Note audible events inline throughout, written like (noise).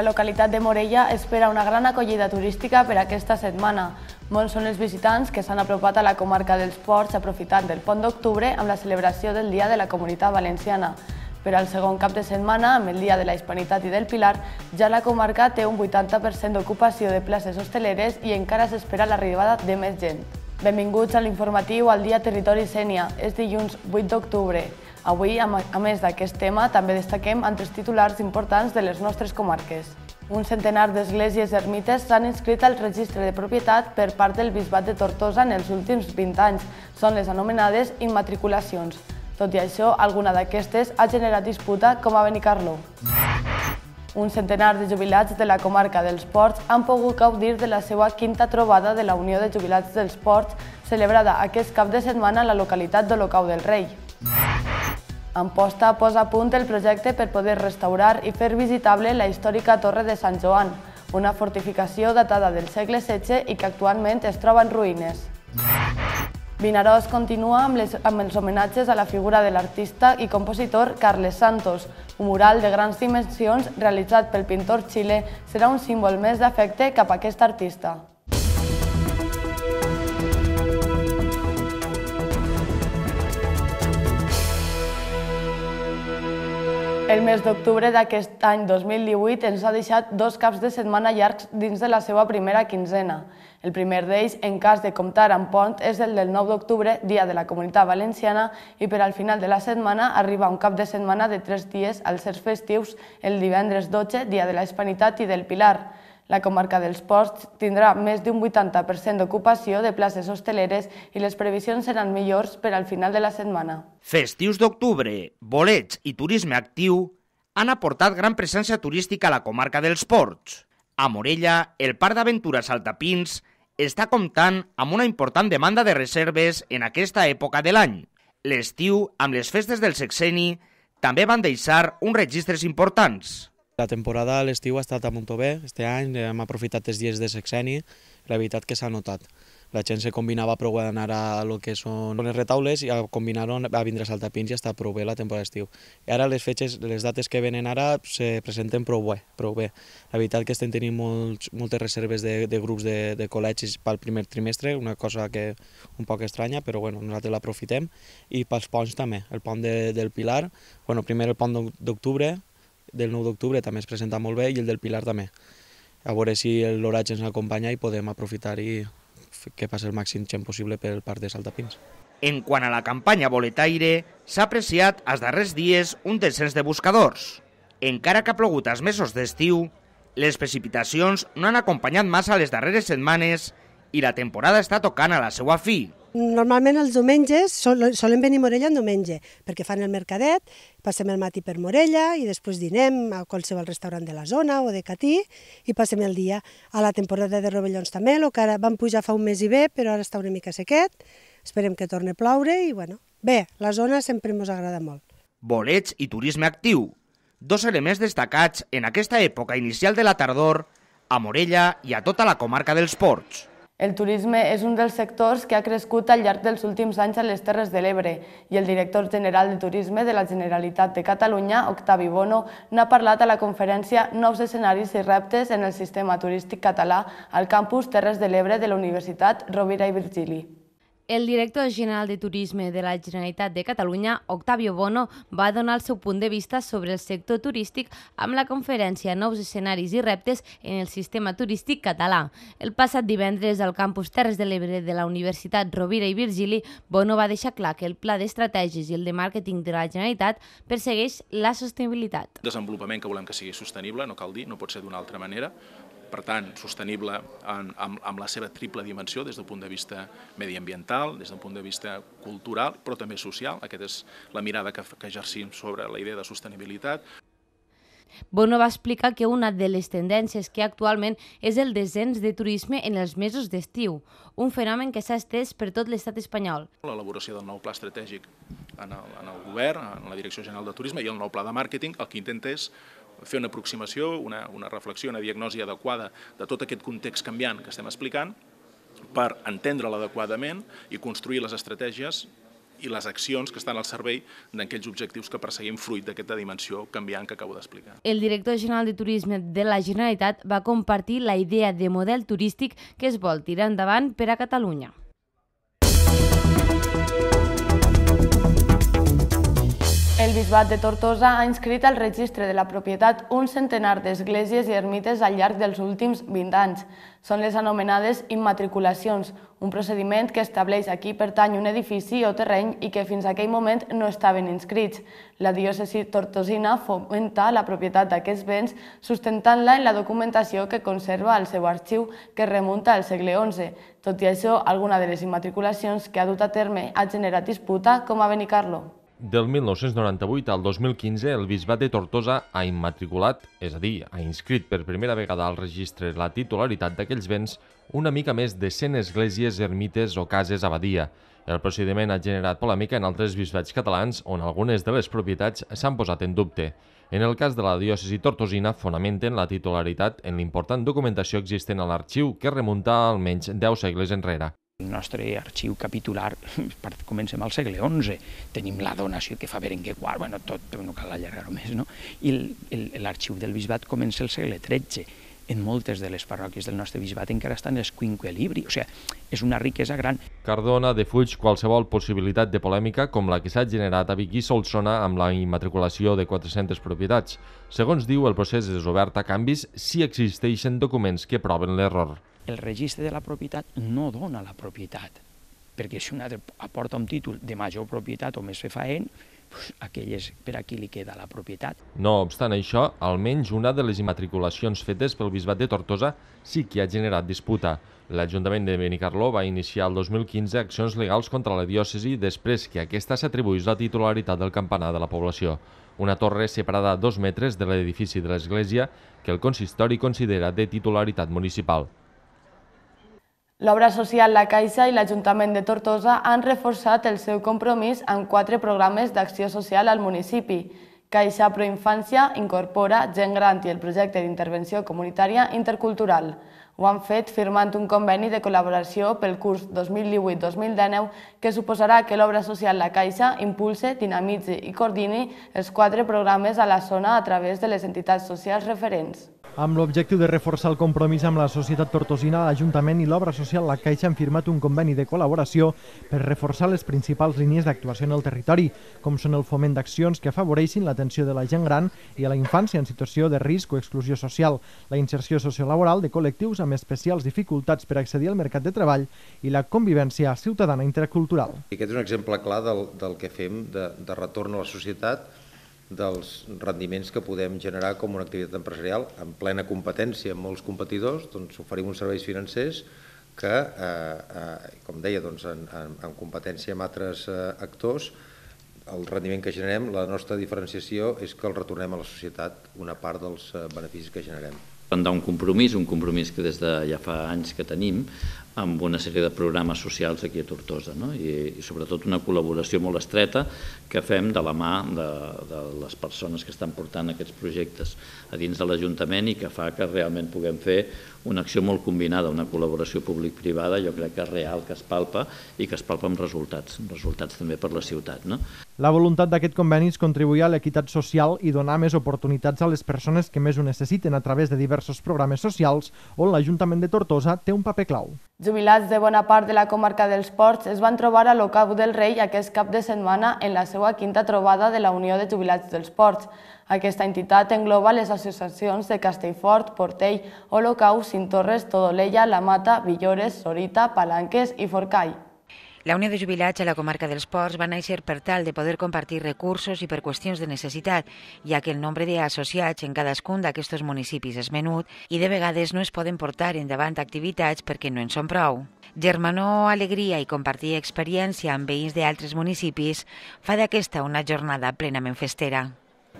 La localitat de Morella espera una gran acollida turística per aquesta setmana. Molts són els visitants que s'han apropat a la comarca dels Ports aprofitant del pont d'octubre amb la celebració del Dia de la Comunitat Valenciana. Però al segon cap de setmana, amb el Dia de la Hispanitat i del Pilar, ja la comarca té un 80% d'ocupació de places hosteleres i encara s'espera l'arribada de més gent. Benvinguts a l'informatiu al Dia Territori Sènia. És dilluns 8 d'octubre. Avui, a més d'aquest tema, també destaquem altres titulars importants de les nostres comarques. Un centenar d'esglésies ermites s'han inscrit al registre de propietat per part del Bisbat de Tortosa en els últims 20 anys. Són les anomenades immatriculacions. Tot i això, alguna d'aquestes ha generat disputa com a Benicarló. Un centenar de jubilats de la comarca dels Ports han pogut gaudir de la seva quinta trobada de la Unió de Jubilats dels Ports, celebrada aquest cap de setmana a la localitat d'Olocau del Rei. Amposta posa a punt el projecte per poder restaurar i fer visitable la històrica Torre de Sant Joan, una fortificació datada del segle XVI i que actualment es troba en ruïnes. Vinaròs continua amb, les, amb els homenatges a la figura de l'artista i compositor Carles Santos. Un mural de grans dimensions realitzat pel pintor Xile serà un símbol més d'afecte cap a aquest artista. El mes d'octubre d'aquest any 2018 ens ha deixat dos caps de setmana llargs dins de la seva primera quinzena. El primer d'ells, en cas de comptar amb pont, és el del 9 d'octubre, dia de la Comunitat Valenciana, i per al final de la setmana arriba un cap de setmana de tres dies als certs festius, el divendres 12, dia de la Hispanitat i del Pilar. La comarca dels ports tindrà més d'un 80% d'ocupació de places hosteleres i les previsions seran millors per al final de la setmana. Festius d'octubre, bolets i turisme actiu han aportat gran presència turística a la comarca dels ports. A Morella, el Parc d'Aventures Altapins està comptant amb una important demanda de reserves en aquesta època de l'any. L'estiu, amb les festes del sexeni, també van deixar uns registres importants. La temporada a l'estiu ha estat a molt bé, este any eh, hem aprofitat els dies de sexeni, la veritat que s'ha notat. La gent se combinava prou a anar a lo que són les retaules i a combinar-ho a vindre a saltapins i està prou bé la temporada d'estiu. I ara les fetges, les dates que venen ara se presenten prou bé, prou bé. La veritat que estem tenint molts, moltes reserves de, de grups de, de col·legis pel primer trimestre, una cosa que un poc estranya, però bueno, nosaltres l'aprofitem. I pels ponts també, el pont de, del Pilar, bueno, primer el pont d'octubre, del 9 d'octubre també es presenta molt bé i el del Pilar també. A veure si l'oratge ens acompanya i podem aprofitar-hi que passi el màxim gent possible pel parc de saltapins. En quant a la campanya Boletaire, s'ha apreciat els darrers dies un descens de buscadors. Encara que ha plogut els mesos d'estiu, les precipitacions no han acompanyat massa les darreres setmanes i la temporada està tocant a la seva fi. Normalment els diumenges solen venir a Morella en diumenge, perquè fan el mercadet, passem el matí per Morella i després dinem a qualsevol restaurant de la zona o de Catí i passem el dia. A la temporada de rovellons també, el que ara van pujar fa un mes i bé, però ara està una mica sequet, esperem que torni a ploure i bueno, bé, la zona sempre ens agrada molt. Bolets i turisme actiu, dos elements destacats en aquesta època inicial de la tardor a Morella i a tota la comarca dels Ports. El turisme és un dels sectors que ha crescut al llarg dels últims anys a les Terres de l'Ebre i el director general de Turisme de la Generalitat de Catalunya, Octavi Bono, n'ha parlat a la conferència Nous escenaris i reptes en el sistema turístic català al campus Terres de l'Ebre de la Universitat Rovira i Virgili. El director general de Turisme de la Generalitat de Catalunya, Octavio Bono, va donar el seu punt de vista sobre el sector turístic amb la conferència Nous escenaris i reptes en el sistema turístic català. El passat divendres al campus Terres de l'Ebre de la Universitat Rovira i Virgili, Bono va deixar clar que el pla d'estratègies i el de màrqueting de la Generalitat persegueix la sostenibilitat. Desenvolupament que volem que sigui sostenible, no cal dir, no pot ser d'una altra manera, per tant, sostenible en, amb, amb la seva triple dimensió des del punt de vista mediambiental, des del punt de vista cultural, però també social. Aquesta és la mirada que, que exercim sobre la idea de sostenibilitat. Bono va explicar que una de les tendències que actualment és el descens de turisme en els mesos d'estiu, un fenomen que s'ha estès per tot l'estat espanyol. L'elaboració del nou pla estratègic en el, en el govern, en la Direcció General de Turisme i el nou pla de màrqueting, el que intenta és fer una aproximació, una, una reflexió, una diagnosi adequada de tot aquest context canviant que estem explicant per entendre'l adequadament i construir les estratègies i les accions que estan al servei d'aquells objectius que perseguim fruit d'aquesta dimensió canviant que acabo d'explicar. El director general de Turisme de la Generalitat va compartir la idea de model turístic que es vol tirar endavant per a Catalunya. el Bisbat de Tortosa ha inscrit al registre de la propietat un centenar d'esglésies i ermites al llarg dels últims 20 anys. Són les anomenades immatriculacions, un procediment que estableix a qui pertany un edifici o terreny i que fins a aquell moment no estaven inscrits. La diòcesi tortosina fomenta la propietat d'aquests béns sustentant-la en la documentació que conserva al seu arxiu que remunta al segle XI. Tot i això, alguna de les immatriculacions que ha dut a terme ha generat disputa com a Benicarlo. Del 1998 al 2015, el Bisbat de Tortosa ha immatriculat, és a dir, ha inscrit per primera vegada al registre la titularitat d'aquells béns una mica més de 100 esglésies, ermites o cases abadia. El procediment ha generat polèmica en altres bisbats catalans, on algunes de les propietats s'han posat en dubte. En el cas de la diòcesi tortosina, fonamenten la titularitat en l'important documentació existent a l'arxiu que remunta almenys 10 segles enrere. El nostre arxiu capitular (laughs) comencem al segle XI, tenim la donació que fa Berenguer IV, bueno, tot, no cal allargar-ho més, no? I l'arxiu del bisbat comença al segle XIII, en moltes de les parròquies del nostre bisbat encara estan els quinquelibri, o sigui, és una riquesa gran. Cardona defuig qualsevol possibilitat de polèmica com la que s'ha generat a Vic i Solsona amb la immatriculació de 400 propietats. Segons diu, el procés és obert a canvis si existeixen documents que proven l'error el registre de la propietat no dona la propietat, perquè si un altre aporta un títol de major propietat o més fefaent, doncs aquell és per a qui li queda la propietat. No obstant això, almenys una de les immatriculacions fetes pel Bisbat de Tortosa sí que ha generat disputa. L'Ajuntament de Benicarló va iniciar el 2015 accions legals contra la diòcesi després que aquesta s'atribuís la titularitat del campanar de la població una torre separada a dos metres de l'edifici de l'església que el consistori considera de titularitat municipal. L'obra social La Caixa i l'Ajuntament de Tortosa han reforçat el seu compromís amb quatre programes d'acció social al municipi. Caixa Proinfància incorpora Gent Gran i el projecte d'intervenció comunitària intercultural. Ho han fet firmant un conveni de col·laboració pel curs 2018-2019 que suposarà que l'obra social La Caixa impulse, dinamitzi i coordini els quatre programes a la zona a través de les entitats socials referents. Amb l'objectiu de reforçar el compromís amb la societat tortosina, l'Ajuntament i l'Obra Social La Caixa han firmat un conveni de col·laboració per reforçar les principals línies d'actuació en el territori, com són el foment d'accions que afavoreixin l'atenció de la gent gran i a la infància en situació de risc o exclusió social, la inserció sociolaboral de col·lectius amb especials dificultats per accedir al mercat de treball i la convivència ciutadana intercultural. Aquest és un exemple clar del, del que fem de, de retorn a la societat dels rendiments que podem generar com una activitat empresarial en plena competència amb molts competidors, doncs oferim uns serveis financers que, eh, eh, com deia, doncs en, en, en competència amb altres eh, actors, el rendiment que generem, la nostra diferenciació és que el retornem a la societat una part dels eh, beneficis que generem. Prendrà un compromís, un compromís que des de ja fa anys que tenim, amb una sèrie de programes socials aquí a Tortosa no? I, sobretot una col·laboració molt estreta que fem de la mà de, de les persones que estan portant aquests projectes a dins de l'Ajuntament i que fa que realment puguem fer una acció molt combinada, una col·laboració públic-privada, jo crec que real, que es palpa i que es palpa amb resultats, resultats també per la ciutat. No? La voluntat d'aquest conveni és contribuir a l'equitat social i donar més oportunitats a les persones que més ho necessiten a través de diversos programes socials on l'Ajuntament de Tortosa té un paper clau. Jubilats de bona part de la comarca dels Ports es van trobar a l'Ocau del Rei aquest cap de setmana en la seva quinta trobada de la Unió de Jubilats dels Ports. Aquesta entitat engloba les associacions de Castellfort, Portell, Olocau, Cintorres, Todolella, La Mata, Villores, Sorita, Palanques i Forcall. La Unió de Jubilats a la comarca dels Ports va néixer per tal de poder compartir recursos i per qüestions de necessitat, ja que el nombre d'associats en cadascun d'aquests municipis és menut i de vegades no es poden portar endavant activitats perquè no en són prou. Germanó, alegria i compartir experiència amb veïns d'altres municipis fa d'aquesta una jornada plenament festera.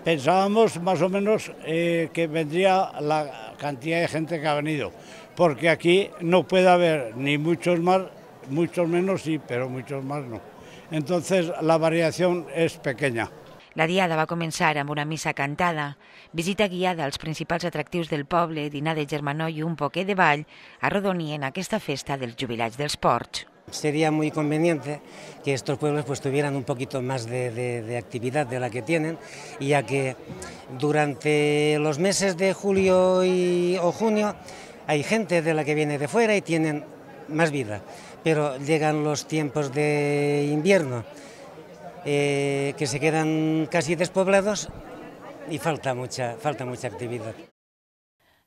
Pensábamos más o menos eh, que vendría la cantidad de gente que ha venido, porque aquí no puede haber ni muchos más muchos menos sí, pero muchos más no. Entonces la variación es pequeña. La diada va començar amb una missa cantada, visita guiada als principals atractius del poble, dinar de germanó i un poquet de ball, arrodonien aquesta festa dels jubilats dels ports. Sería muy conveniente que estos pueblos pues tuvieran un poquito más de, de, de, actividad de la que tienen, ya que durante los meses de julio y, o junio hay gente de la que viene de fuera y tienen más vida pero llegan los tiempos de invierno, eh, que se quedan casi despoblados y falta mucha, falta mucha actividad.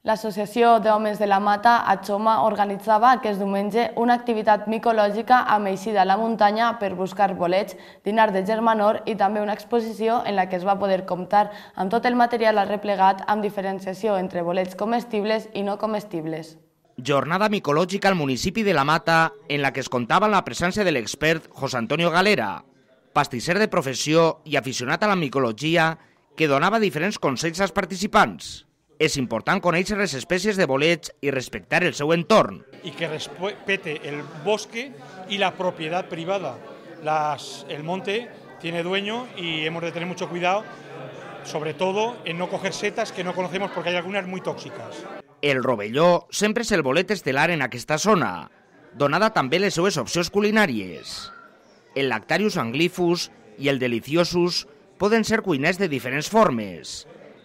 L'Associació d'Homes de la Mata, a Xoma organitzava aquest diumenge una activitat micològica amb eixida a la muntanya per buscar bolets, dinar de germanor i també una exposició en la que es va poder comptar amb tot el material arreplegat amb diferenciació entre bolets comestibles i no comestibles. jornada micológica al municipio de La Mata en la que es contaba la presencia del expert... José Antonio Galera, ...pasticero de profesión y aficionado a la micología... que donaba diferentes consejos a los participantes... ...es importante conocer las especies de bolets ...y respetar el su entorno. "...y que respete el bosque y la propiedad privada. el monte tiene dueño y hemos de tener mucho cuidado, sobre todo en no coger setas que no conocemos porque hay algunas muy tóxicas. El rovelló sempre és el bolet estel·lar en aquesta zona, donada també les seues opcions culinàries. El lactarius anglifus i el deliciosus poden ser cuiners de diferents formes,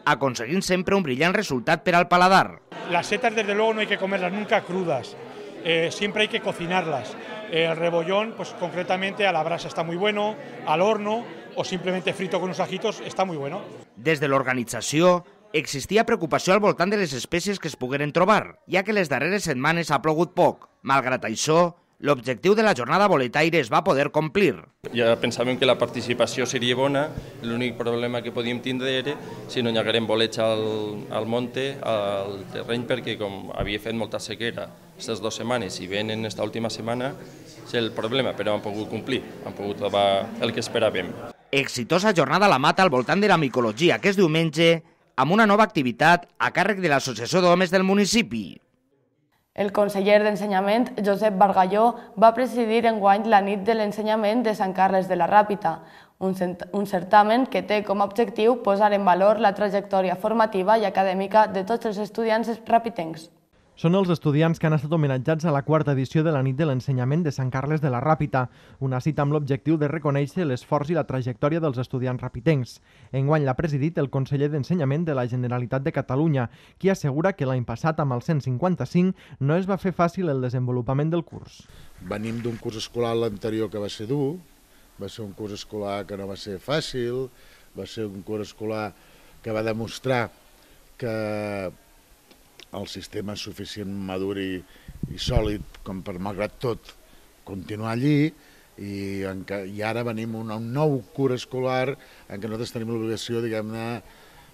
aconseguint sempre un brillant resultat per al paladar. Las setes, desde luego, no hay que comerlas nunca crudas, eh, siempre hay que cocinarlas. El rebollón, pues concretamente a la brasa está muy bueno, al horno o simplemente frito con unos ajitos está muy bueno. Des de l'organització, existia preocupació al voltant de les espècies que es pogueren trobar, ja que les darreres setmanes ha plogut poc. Malgrat això, l'objectiu de la jornada boletaire es va poder complir. Ja pensàvem que la participació seria bona, l'únic problema que podíem tindre era si no llegarem bolets al, al monte, al terreny, perquè com havia fet molta sequera aquestes dues setmanes i venen aquesta última setmana, és el problema, però han pogut complir, han pogut trobar el que esperàvem. Exitosa jornada a la mata al voltant de la micologia, que és diumenge amb una nova activitat a càrrec de l'Associació d'Homes del municipi. El conseller d'Ensenyament, Josep Bargalló, va presidir en guany la nit de l'ensenyament de Sant Carles de la Ràpita, un, un certamen que té com a objectiu posar en valor la trajectòria formativa i acadèmica de tots els estudiants rapitencs. Són els estudiants que han estat homenatjats a la quarta edició de la nit de l'ensenyament de Sant Carles de la Ràpita, una cita amb l'objectiu de reconèixer l'esforç i la trajectòria dels estudiants rapitencs. Enguany l'ha presidit el conseller d'Ensenyament de la Generalitat de Catalunya, qui assegura que l'any passat, amb el 155, no es va fer fàcil el desenvolupament del curs. Venim d'un curs escolar l'anterior que va ser dur, va ser un curs escolar que no va ser fàcil, va ser un curs escolar que va demostrar que el sistema és suficient madur i, i sòlid com per, malgrat tot, continuar allí i, en que, i ara venim un, un nou cur escolar en què nosaltres tenim l'obligació, diguem-ne,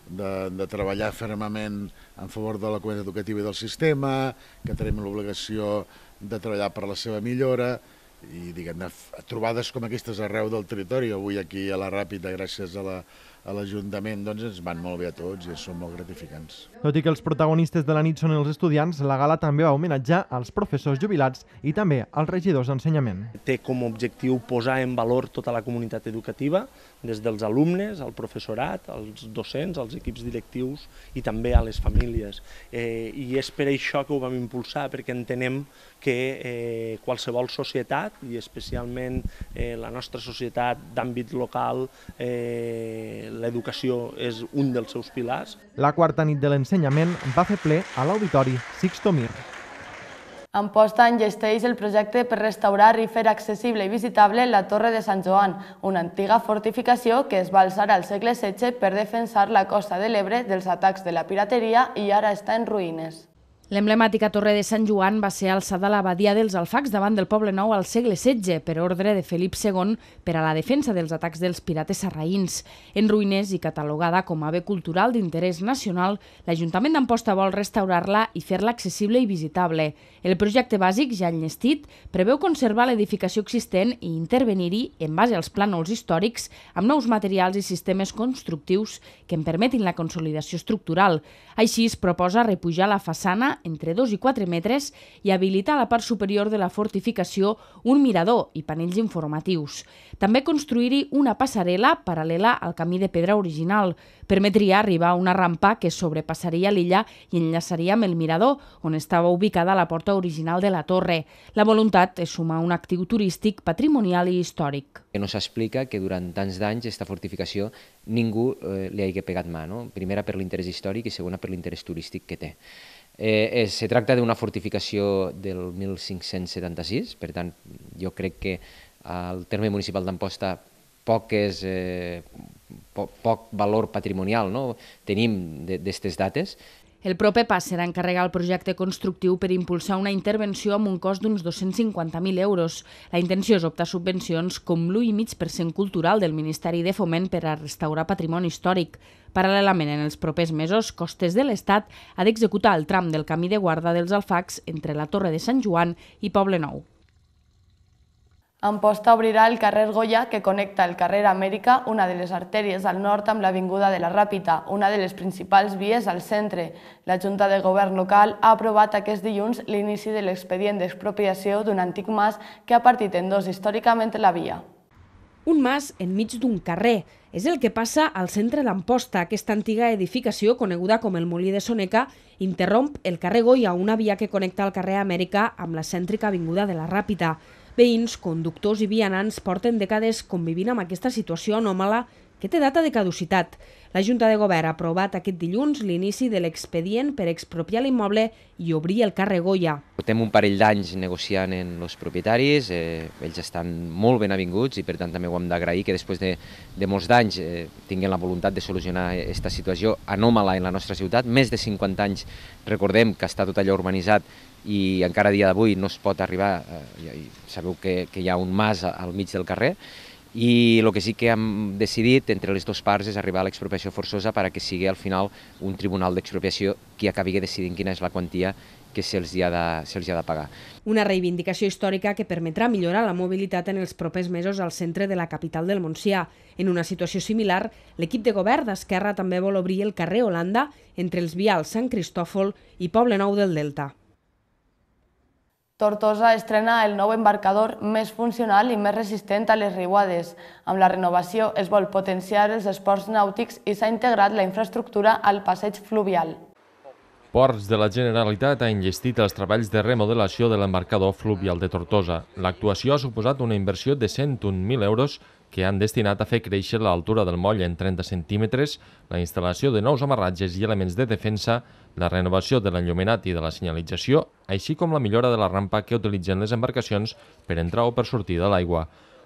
de, de treballar fermament en favor de la comunitat educativa i del sistema, que tenim l'obligació de treballar per la seva millora i, diguem-ne, trobades com aquestes arreu del territori. Avui aquí a la Ràpida, gràcies a la a l'Ajuntament doncs, ens van molt bé a tots i són molt gratificants. Tot i que els protagonistes de la nit són els estudiants, la gala també va homenatjar als professors jubilats i també als regidors d'ensenyament. Té com a objectiu posar en valor tota la comunitat educativa, des dels alumnes, al el professorat, als docents, als equips directius i també a les famílies. Eh, I és per això que ho vam impulsar, perquè entenem que eh, qualsevol societat, i especialment eh, la nostra societat d'àmbit local, eh, l'educació és un dels seus pilars. La quarta nit de l'ensenyament va fer ple a l'Auditori Sixto Mir. en engesteix el projecte per restaurar i fer accessible i visitable la Torre de Sant Joan, una antiga fortificació que es va alçar al segle XVI per defensar la costa de l'Ebre dels atacs de la pirateria i ara està en ruïnes. L'emblemàtica torre de Sant Joan va ser alçada a l'abadia dels Alfacs davant del poble nou al segle XVI per ordre de Felip II per a la defensa dels atacs dels pirates sarraïns. En ruïnes i catalogada com a bé cultural d'interès nacional, l'Ajuntament d'Amposta vol restaurar-la i fer-la accessible i visitable. El projecte bàsic, ja enllestit, preveu conservar l'edificació existent i intervenir-hi en base als plànols històrics amb nous materials i sistemes constructius que en permetin la consolidació estructural. Així es proposa repujar la façana entre 2 i 4 metres i habilitar a la part superior de la fortificació un mirador i panells informatius. També construir-hi una passarel·la paral·lela al camí de pedra original. Permetria arribar a una rampa que sobrepassaria l'illa i enllaçaria amb el mirador, on estava ubicada la porta original de la torre. La voluntat és sumar un actiu turístic, patrimonial i històric. Que no s'explica que durant tants d'anys aquesta fortificació ningú eh, li hagi pegat mà, no? primera per l'interès històric i segona per l'interès turístic que té. Eh, eh, se tracta d'una fortificació del 1576, per tant, jo crec que al terme municipal d'Amposta poc, és, eh, poc, poc valor patrimonial no? tenim d'aquestes dates. El proper pas serà encarregar el projecte constructiu per impulsar una intervenció amb un cost d'uns 250.000 euros. La intenció és optar subvencions com l'1,5% cultural del Ministeri de Foment per a restaurar patrimoni històric. Paral·lelament, en els propers mesos, Costes de l'Estat ha d'executar el tram del camí de guarda dels alfacs entre la Torre de Sant Joan i Poble Nou. Amposta obrirà el carrer Goya, que connecta el carrer Amèrica, una de les artèries al nord, amb l'Avinguda de la Ràpita, una de les principals vies al centre. La Junta de Govern local ha aprovat aquest dilluns l'inici de l'expedient d'expropiació d'un antic mas que ha partit en dos històricament la via. Un mas enmig d'un carrer. És el que passa al centre d'Amposta. Aquesta antiga edificació, coneguda com el Molí de Soneca, interromp el carrer Goya, una via que connecta el carrer Amèrica amb la cèntrica avinguda de la Ràpita. Veïns, conductors i vianants porten dècades convivint amb aquesta situació anòmala que té data de caducitat. La Junta de Govern ha aprovat aquest dilluns l'inici de l'expedient per expropiar l'immoble i obrir el carrer Goya. Portem un parell d'anys negociant en els propietaris, eh, ells estan molt ben avinguts i per tant també ho hem d'agrair que després de, de molts d'anys eh, la voluntat de solucionar aquesta situació anòmala en la nostra ciutat. Més de 50 anys, recordem que està tot allò urbanitzat i encara dia d'avui no es pot arribar, eh, sabeu que, que hi ha un mas al mig del carrer, i el que sí que hem decidit entre les dues parts és arribar a l'expropiació forçosa perquè sigui al final un tribunal d'expropiació qui acabi decidint quina és la quantia que se'ls hi, de, se ha de pagar. Una reivindicació històrica que permetrà millorar la mobilitat en els propers mesos al centre de la capital del Montsià. En una situació similar, l'equip de govern d'Esquerra també vol obrir el carrer Holanda entre els vials Sant Cristòfol i Poble Nou del Delta. Tortosa estrena el nou embarcador més funcional i més resistent a les riuades. Amb la renovació es vol potenciar els esports nàutics i s'ha integrat la infraestructura al passeig fluvial. Ports de la Generalitat ha enllestit els treballs de remodelació de l'embarcador fluvial de Tortosa. L'actuació ha suposat una inversió de 101.000 euros que han destinat a fer créixer l'altura del moll en 30 centímetres, la instal·lació de nous amarratges i elements de defensa, la renovació de l'enllumenat i de la senyalització, així com la millora de la rampa que utilitzen les embarcacions per entrar o per sortir de l'aigua.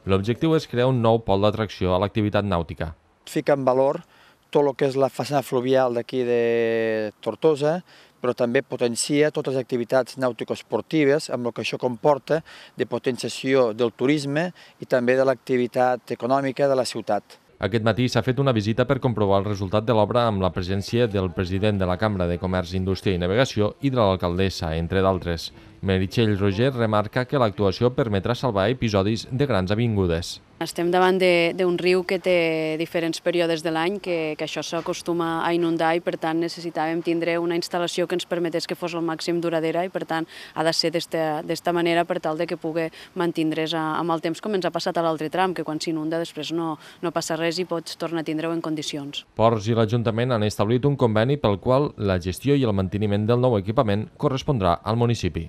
L'objectiu és crear un nou pol d'atracció a l'activitat nàutica. Fica en valor tot el que és la façana fluvial d'aquí de Tortosa, però també potencia totes les activitats nàutico-esportives, amb el que això comporta de potenciació del turisme i també de l'activitat econòmica de la ciutat. Aquest matí s'ha fet una visita per comprovar el resultat de l'obra amb la presència del president de la Cambra de Comerç, Indústria i Navegació i de l'alcaldessa, entre d'altres. Meritxell Roger remarca que l'actuació permetrà salvar episodis de grans avingudes. Estem davant d'un riu que té diferents períodes de l'any, que, que això s'acostuma a inundar i per tant necessitàvem tindre una instal·lació que ens permetés que fos el màxim duradera i per tant ha de ser d'esta manera per tal de que pugui mantindre's amb el temps com ens ha passat a l'altre tram, que quan s'inunda després no, no passa res i pots tornar a tindre-ho en condicions. Ports i l'Ajuntament han establit un conveni pel qual la gestió i el manteniment del nou equipament correspondrà al municipi.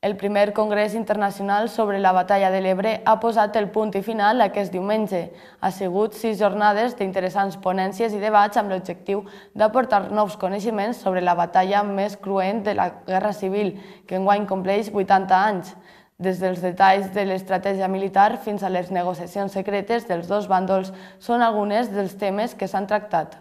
El primer Congrés Internacional sobre la Batalla de l'Ebre ha posat el punt i final aquest diumenge. Ha sigut sis jornades d'interessants ponències i debats amb l'objectiu d'aportar nous coneixements sobre la batalla més cruent de la Guerra Civil, que enguany compleix 80 anys. Des dels detalls de l'estratègia militar fins a les negociacions secretes dels dos bàndols són algunes dels temes que s'han tractat.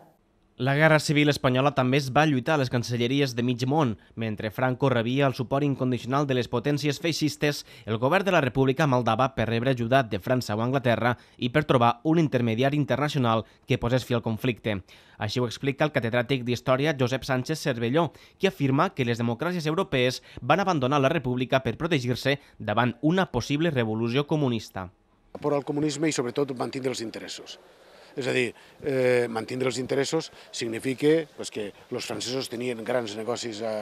La Guerra Civil Espanyola també es va lluitar a les cancelleries de mig món. Mentre Franco rebia el suport incondicional de les potències feixistes, el govern de la República maldava per rebre ajuda de França o Anglaterra i per trobar un intermediari internacional que posés fi al conflicte. Així ho explica el catedràtic d'Història Josep Sánchez Cervelló, que afirma que les democràcies europees van abandonar la República per protegir-se davant una possible revolució comunista. Por al comunisme i sobretot mantindre els interessos. És a dir, eh, mantindre els interessos significa pues, que els francesos tenien grans negocis a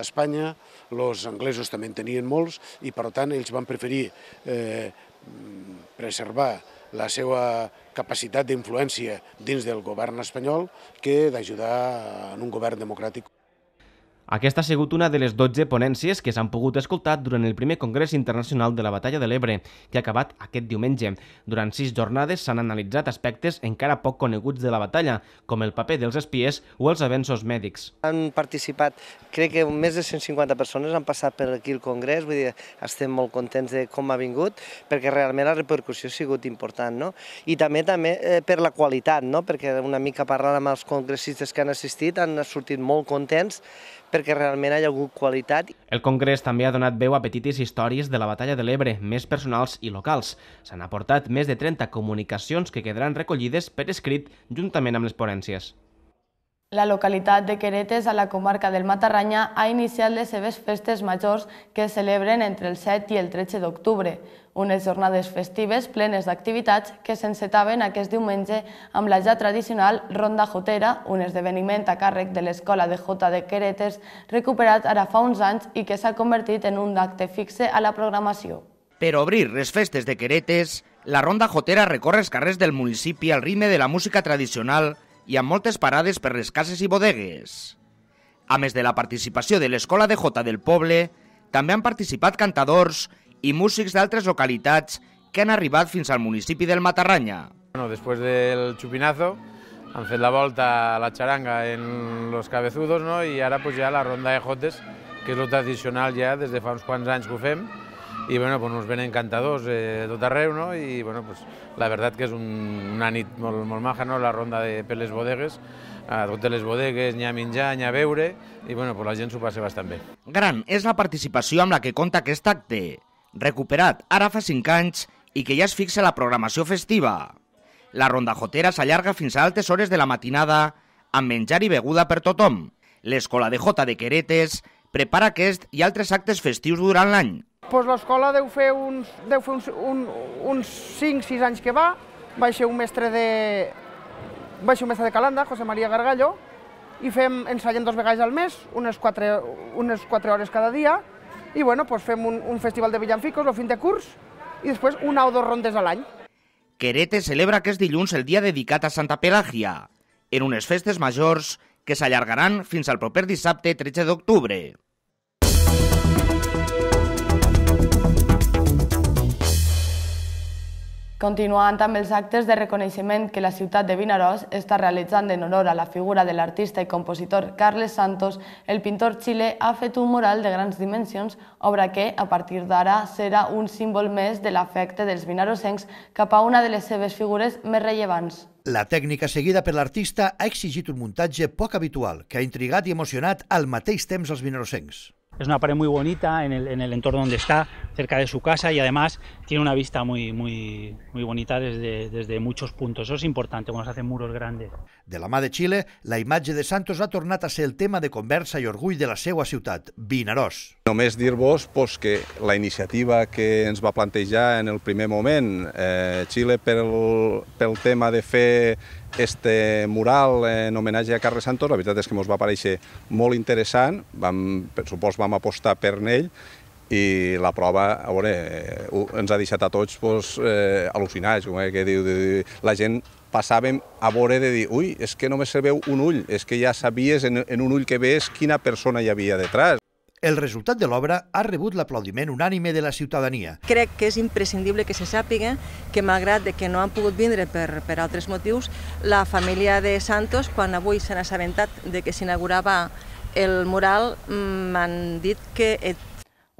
Espanya, els anglesos també en tenien molts, i per tant ells van preferir eh, preservar la seva capacitat d'influència dins del govern espanyol que d'ajudar en un govern democràtic. Aquesta ha sigut una de les 12 ponències que s'han pogut escoltar durant el primer Congrés Internacional de la Batalla de l'Ebre, que ha acabat aquest diumenge. Durant sis jornades s'han analitzat aspectes encara poc coneguts de la batalla, com el paper dels espies o els avenços mèdics. Han participat, crec que més de 150 persones han passat per aquí el Congrés, vull dir, estem molt contents de com ha vingut, perquè realment la repercussió ha sigut important, no? I també també eh, per la qualitat, no? Perquè una mica parlant amb els congressistes que han assistit han sortit molt contents perquè realment hi ha hagut qualitat. El Congrés també ha donat veu a petites històries de la Batalla de l'Ebre, més personals i locals. S'han aportat més de 30 comunicacions que quedaran recollides per escrit juntament amb les ponències. La localitat de Queretes, a la comarca del Matarranya, ha iniciat les seves festes majors que es celebren entre el 7 i el 13 d'octubre, unes jornades festives plenes d'activitats que s'encetaven aquest diumenge amb la ja tradicional Ronda Jotera, un esdeveniment a càrrec de l'Escola de Jota de Queretes, recuperat ara fa uns anys i que s'ha convertit en un acte fixe a la programació. Per obrir les festes de Queretes, la Ronda Jotera recorre els carrers del municipi al ritme de la música tradicional i amb moltes parades per les cases i bodegues. A més de la participació de l'Escola de Jota del poble, també han participat cantadors i músics d'altres localitats que han arribat fins al municipi del Matarranya. Bueno, després del xupinazo han fet la volta a la xaranga en los cabezudos no? i ara pues, ja la ronda de jotes, que és lo tradicional ja des de fa uns quants anys que ho fem, i bueno, pues, doncs, uns ben encantadors eh, tot arreu, no? i bueno, pues, la veritat que és un, una nit molt, molt maja, no? la ronda de, per les bodegues, a totes les bodegues, n'hi ha menjar, n'hi ha beure, i bueno, pues, la gent s'ho passa bastant bé. Gran és la participació amb la que compta aquest acte, recuperat ara fa 5 anys i que ja es fixa la programació festiva. La ronda jotera s'allarga fins a altes hores de la matinada amb menjar i beguda per tothom. L'Escola de Jota de Queretes prepara aquest i altres actes festius durant l'any, Pues doncs l'escola deu fer uns, deu fer uns, un, uns 5-6 anys que va, va ser un mestre de, va ser un mestre de Calanda, José María Gargallo, i fem, ensallem dos vegades al mes, unes 4, unes 4 hores cada dia, i bueno, pues doncs fem un, un festival de villancicos, el fin de curs, i després una o dos rondes a l'any. Querete celebra aquest dilluns el dia dedicat a Santa Pelàgia, en unes festes majors que s'allargaran fins al proper dissabte 13 d'octubre. Continuant amb els actes de reconeixement que la ciutat de Vinaròs està realitzant en honor a la figura de l'artista i compositor Carles Santos, el pintor xilè ha fet un mural de grans dimensions, obra que, a partir d'ara, serà un símbol més de l'afecte dels vinarosencs cap a una de les seves figures més rellevants. La tècnica seguida per l'artista ha exigit un muntatge poc habitual, que ha intrigat i emocionat al mateix temps els vinarosencs. Es una pared muy bonita en el, entorno donde está, cerca de su casa y además tiene una vista muy, bonita desde, desde muchos puntos. Eso es importante cuando se hacen muros grandes. De la mà de Xile, la imatge de Santos ha tornat a ser el tema de conversa i orgull de la seva ciutat, Vinaròs. Només dir-vos pues, que la iniciativa que ens va plantejar en el primer moment eh, Xile pel, pel tema de fer este mural en homenatge a Carles Santos, la veritat és que ens va aparèixer molt interessant, vam, per supost vam apostar per ell, i la prova, a veure, eh, ens ha deixat a tots pues, eh, al·lucinats, com eh, que diu, diu, la gent passàvem a vore de dir ui, és que només se veu un ull, és que ja sabies en, en un ull que veies quina persona hi havia detrás. El resultat de l'obra ha rebut l'aplaudiment unànime de la ciutadania. Crec que és imprescindible que se sàpiga que, malgrat que no han pogut vindre per, per altres motius, la família de Santos, quan avui s'han assabentat de que s'inaugurava el mural, m'han dit que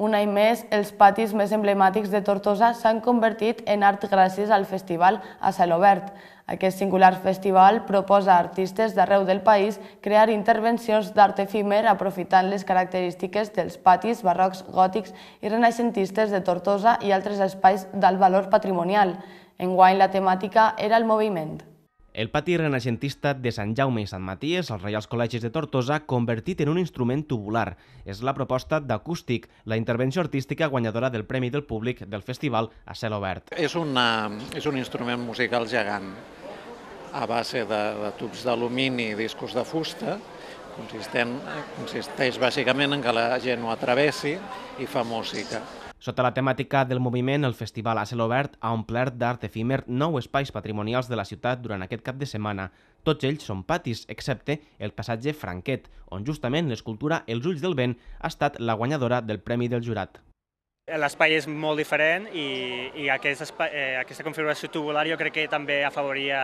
un any més, els patis més emblemàtics de Tortosa s'han convertit en art gràcies al festival a cel obert. Aquest singular festival proposa a artistes d'arreu del país crear intervencions d'art efímer aprofitant les característiques dels patis barrocs, gòtics i renaixentistes de Tortosa i altres espais d'alt valor patrimonial. Enguany la temàtica era el moviment. El pati renaixentista de Sant Jaume i Sant Maties als Reials Col·legis de Tortosa convertit en un instrument tubular. És la proposta d'Acústic, la intervenció artística guanyadora del Premi del Públic del Festival a cel obert. És, una, eh, és un instrument musical gegant a base de, de tubs d'alumini i discos de fusta, eh, consisteix bàsicament en que la gent ho atravessi i fa música. Sota la temàtica del moviment, el Festival a cel obert ha omplert d'art efímer nou espais patrimonials de la ciutat durant aquest cap de setmana. Tots ells són patis, excepte el passatge Franquet, on justament l'escultura Els ulls del vent ha estat la guanyadora del Premi del Jurat. L'espai és molt diferent i, i aquest espai, eh, aquesta configuració tubular jo crec que també afavoria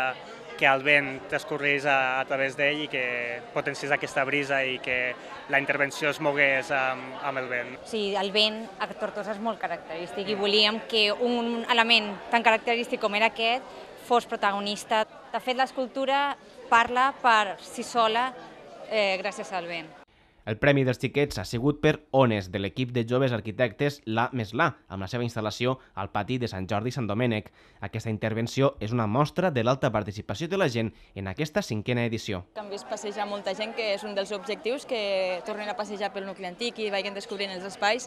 que el vent escorrís a, a través d'ell i que potencies aquesta brisa i que la intervenció es mogués amb, amb el vent. Sí, el vent a Tortosa és molt característic i mm. volíem que un element tan característic com era aquest fos protagonista. De fet, l'escultura parla per si sola eh, gràcies al vent. El premi dels xiquets ha sigut per Ones, de l'equip de joves arquitectes La Meslà, amb la seva instal·lació al pati de Sant Jordi i Sant Domènec. Aquesta intervenció és una mostra de l'alta participació de la gent en aquesta cinquena edició. Hem vist passejar molta gent, que és un dels objectius, que tornin a passejar pel nucli antic i vagin descobrint els espais,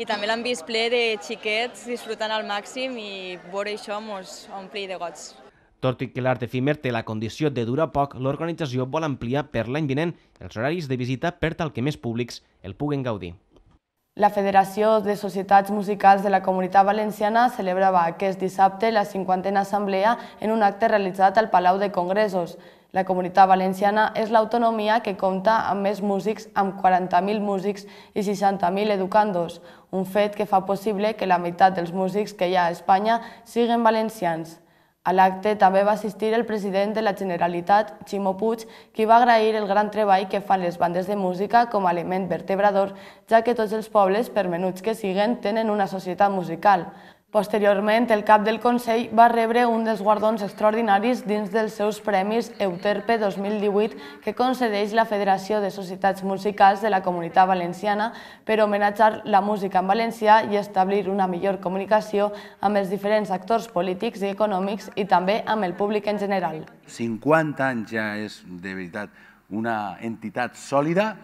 i també l'han vist ple de xiquets disfrutant al màxim i veure això ens ompli de gots. Tot i que l'art efímer té la condició de durar poc, l'organització vol ampliar per l'any vinent els horaris de visita per tal que més públics el puguen gaudir. La Federació de Societats Musicals de la Comunitat Valenciana celebrava aquest dissabte la 50a assemblea en un acte realitzat al Palau de Congressos. La Comunitat Valenciana és l'autonomia que compta amb més músics, amb 40.000 músics i 60.000 educandos, un fet que fa possible que la meitat dels músics que hi ha a Espanya siguin valencians. A l'acte també va assistir el president de la Generalitat, Ximo Puig, qui va agrair el gran treball que fan les bandes de música com a element vertebrador, ja que tots els pobles, per menuts que siguen, tenen una societat musical. Posteriorment, el cap del Consell va rebre un dels guardons extraordinaris dins dels seus Premis Euterpe 2018 que concedeix la Federació de Societats Musicals de la Comunitat Valenciana per homenatjar la música en valencià i establir una millor comunicació amb els diferents actors polítics i econòmics i també amb el públic en general. 50 anys ja és, de veritat, una entitat sòlida.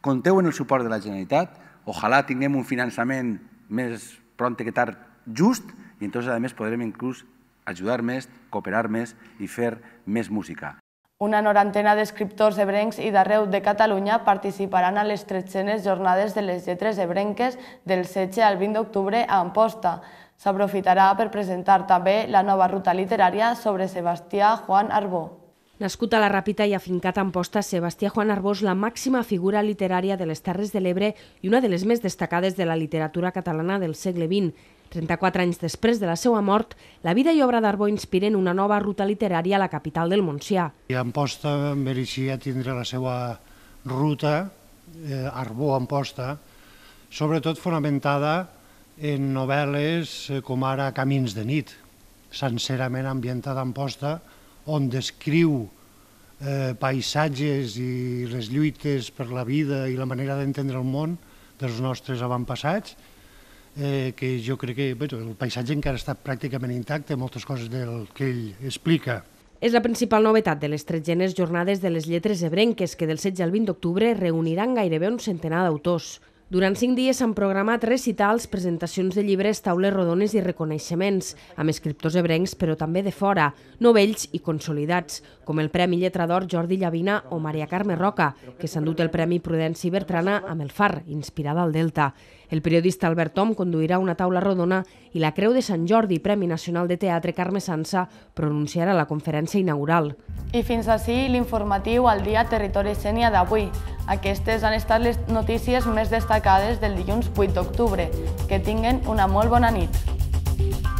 Conteu en el suport de la Generalitat. Ojalà tinguem un finançament més pront que tard just i entonces, a més, podrem inclús ajudar més, cooperar més i fer més música. Una norantena d'escriptors ebrencs i d'arreu de Catalunya participaran a les 13 jornades de les lletres ebrenques del 16 al 20 d'octubre a Amposta. S'aprofitarà per presentar també la nova ruta literària sobre Sebastià Juan Arbó. Nascut a la Ràpita i afincat a Amposta, Sebastià Juan Arbós, la màxima figura literària de les Terres de l'Ebre i una de les més destacades de la literatura catalana del segle XX. 34 anys després de la seva mort, la vida i obra d'Arbó inspiren una nova ruta literària a la capital del Montsià. I Amposta mereixia tindre la seva ruta, eh, Arbó-Amposta, sobretot fonamentada en novel·les eh, com ara Camins de nit, sincerament ambientada a Amposta, on descriu eh, paisatges i les lluites per la vida i la manera d'entendre el món dels nostres avantpassats, eh, que jo crec que bueno, el paisatge encara està pràcticament intacte, moltes coses del que ell explica. És la principal novetat de les tretzenes jornades de les lletres ebrenques, que del 16 al 20 d'octubre reuniran gairebé un centenar d'autors. Durant cinc dies s'han programat recitals, presentacions de llibres, taules rodones i reconeixements, amb escriptors ebrencs però també de fora, novells i consolidats, com el Premi Lletra d'Or Jordi Llavina o Maria Carme Roca, que s'ha dut el Premi Prudenci Bertrana amb el Far, inspirada al Delta. El periodista Albert Tom conduirà una taula rodona i la Creu de Sant Jordi, Premi Nacional de Teatre Carme Sansa, pronunciarà la conferència inaugural. I fins així l'informatiu al dia Territori Sènia d'avui. Aquestes han estat les notícies més destacades del dilluns 8 d'octubre. Que tinguen una molt bona nit.